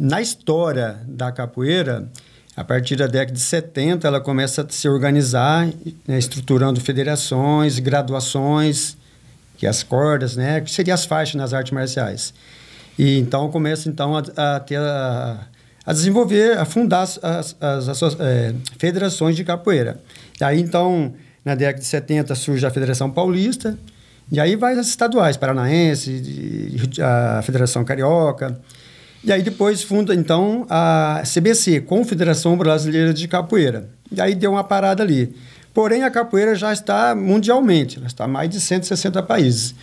na história da capoeira, a partir da década de 70, ela começa a se organizar, né, estruturando federações, graduações, que é as cordas, né, que seriam as faixas nas artes marciais. E então começa então a, a ter a, a, desenvolver, a fundar as, as, as, as é, federações de capoeira. Daí então, na década de 70 surge a Federação Paulista, e aí vai as estaduais, paranaense, a Federação Carioca. E aí depois funda, então, a CBC, Confederação Brasileira de Capoeira. E aí deu uma parada ali. Porém, a capoeira já está mundialmente, ela está em mais de 160 países.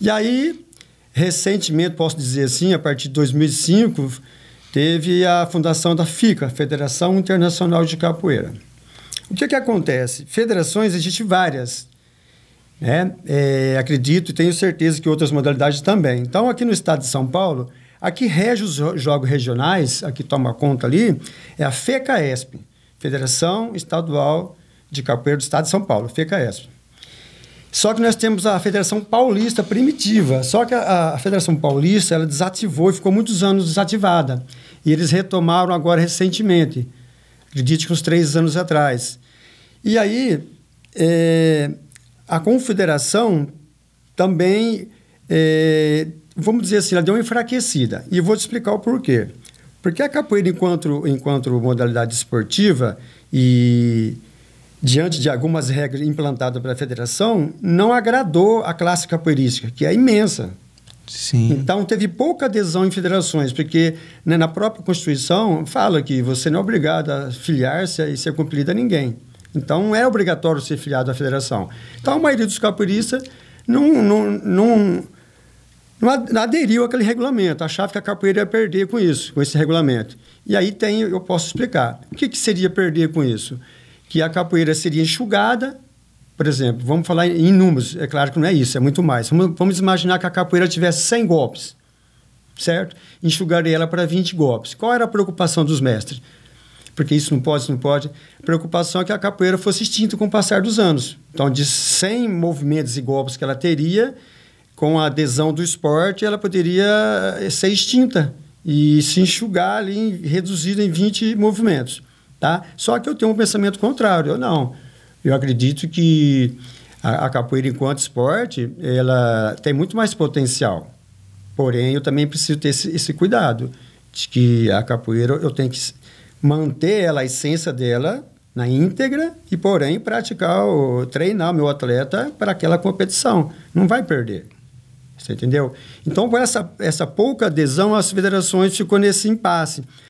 E aí, recentemente, posso dizer assim, a partir de 2005, teve a fundação da FICA, Federação Internacional de Capoeira. O que, é que acontece? Federações existem várias. Né? É, acredito e tenho certeza que outras modalidades também. Então, aqui no estado de São Paulo, a que rege os jogos regionais, a que toma conta ali, é a FECAESP, Federação Estadual de Capoeira do Estado de São Paulo, FECAESP. Só que nós temos a Federação Paulista Primitiva. Só que a, a, Federação Paulista ela desativou e ficou muitos anos desativada. E eles retomaram agora recentemente, acredite que uns três anos atrás. E aí é, a Confederação também é, vamos dizer assim, ela deu uma enfraquecida. E vou te explicar o porquê. Porque a capoeira, enquanto, enquanto modalidade esportiva e diante de algumas regras implantadas pela federação, não agradou a classe capoeirística, que é imensa. Sim. Então teve pouca adesão em federações, porque né, na própria Constituição fala que você não é obrigado a filiar-se e ser cumprido a ninguém. Então é obrigatório ser filiado à federação. Então a maioria dos capoeiristas não, não, não não aderiu àquele regulamento, achava que a capoeira ia perder com isso, com esse regulamento. E aí tem, eu posso explicar. O que, que seria perder com isso? Que a capoeira seria enxugada, por exemplo, vamos falar em números, é claro que não é isso, é muito mais. Vamos, vamos imaginar que a capoeira tivesse 100 golpes, certo? Enxugaria ela para 20 golpes. Qual era a preocupação dos mestres? Porque isso não pode, isso não pode. A preocupação é que a capoeira fosse extinta com o passar dos anos. Então, de 100 movimentos e golpes que ela teria, com a adesão do esporte, ela poderia eh, ser extinta e se enxugar ali, reduzida em 20 movimentos. Tá? Só que eu tenho um pensamento contrário. Eu não. Eu acredito que a, a capoeira enquanto esporte, ela tem muito mais potencial. Porém, eu também preciso ter esse, esse cuidado de que a capoeira eu tenho que manter ela, a essência dela na íntegra e, porém, praticar, o, treinar o meu atleta para aquela competição. Não vai perder. Você entendeu? Então, com essa, essa pouca adesão, as federações ficam nesse impasse.